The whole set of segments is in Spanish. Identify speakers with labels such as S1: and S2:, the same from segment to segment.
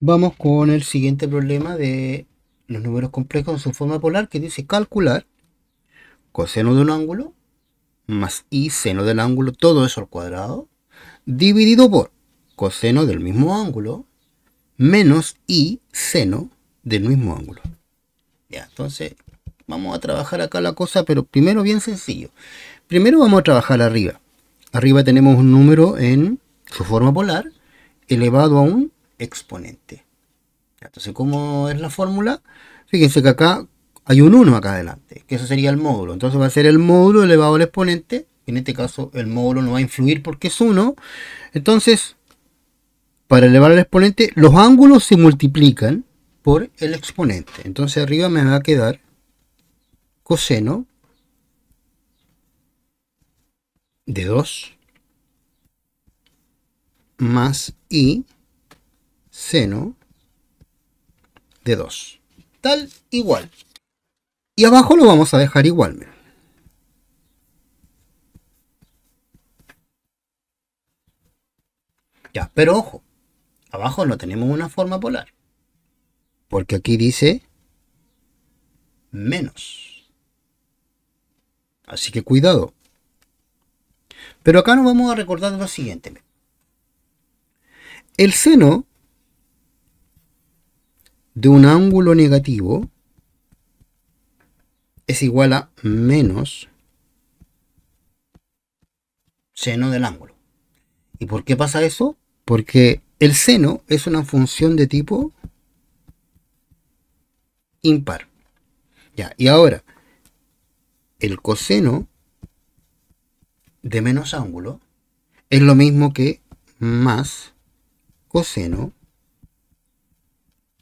S1: Vamos con el siguiente problema de los números complejos en su forma polar que dice calcular coseno de un ángulo más y seno del ángulo, todo eso al cuadrado, dividido por coseno del mismo ángulo menos y seno del mismo ángulo. Ya, entonces vamos a trabajar acá la cosa, pero primero bien sencillo. Primero vamos a trabajar arriba. Arriba tenemos un número en su forma polar elevado a un exponente. Entonces, ¿cómo es la fórmula? Fíjense que acá hay un 1 acá adelante, que eso sería el módulo. Entonces va a ser el módulo elevado al exponente. En este caso el módulo no va a influir porque es 1. Entonces, para elevar al exponente, los ángulos se multiplican por el exponente. Entonces arriba me va a quedar coseno de 2 más i seno de 2. Tal igual. Y abajo lo vamos a dejar igual. Ya, pero ojo, abajo no tenemos una forma polar. Porque aquí dice menos. Así que cuidado. Pero acá nos vamos a recordar lo siguiente. El seno de un ángulo negativo es igual a menos seno del ángulo. ¿Y por qué pasa eso? Porque el seno es una función de tipo impar. Ya, y ahora, el coseno de menos ángulo es lo mismo que más coseno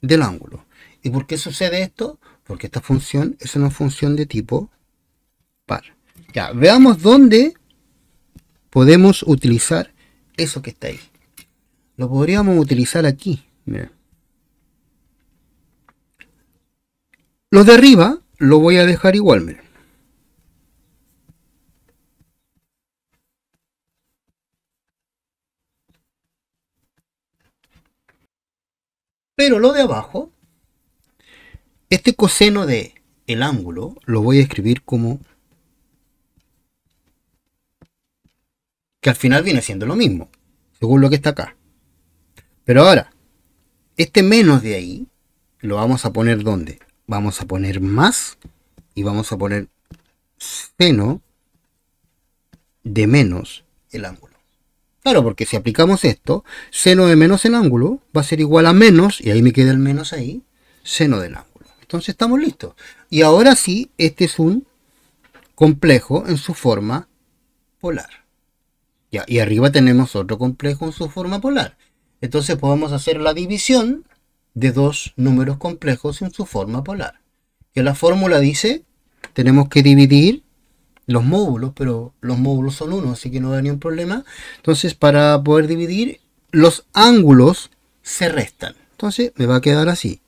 S1: del ángulo. ¿Y por qué sucede esto? Porque esta función es una función de tipo par. Ya, veamos dónde podemos utilizar eso que está ahí. Lo podríamos utilizar aquí. Mira. Los de arriba lo voy a dejar igual, Pero lo de abajo, este coseno de el ángulo lo voy a escribir como que al final viene siendo lo mismo, según lo que está acá. Pero ahora, este menos de ahí lo vamos a poner ¿dónde? Vamos a poner más y vamos a poner seno de menos el ángulo. Claro, porque si aplicamos esto, seno de menos el ángulo va a ser igual a menos, y ahí me queda el menos ahí, seno del ángulo. Entonces estamos listos. Y ahora sí, este es un complejo en su forma polar. y arriba tenemos otro complejo en su forma polar. Entonces podemos hacer la división de dos números complejos en su forma polar. Que la fórmula dice, tenemos que dividir los módulos, pero los módulos son uno, así que no da ningún problema. Entonces, para poder dividir, los ángulos se restan. Entonces, me va a quedar así.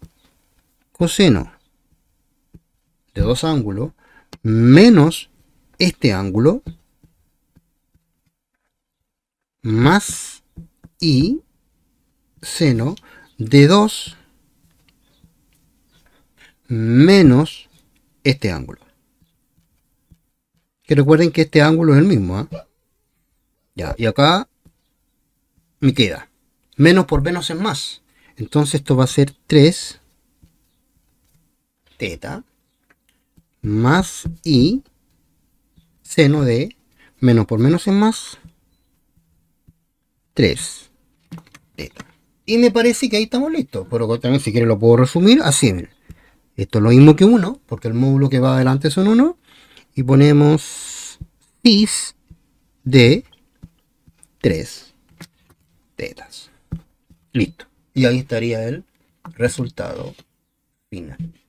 S1: Coseno de dos ángulos menos este ángulo más y seno de 2 menos este ángulo. Que recuerden que este ángulo es el mismo. ¿ah? Ya, y acá me queda. Menos por menos es más. Entonces esto va a ser 3 teta más i seno de menos por menos es más 3 teta. Y me parece que ahí estamos listos. Pero también si quieren lo puedo resumir así. Esto es lo mismo que 1, porque el módulo que va adelante son 1 y ponemos cis de 3 tetas. Listo. Y ahí estaría el resultado final.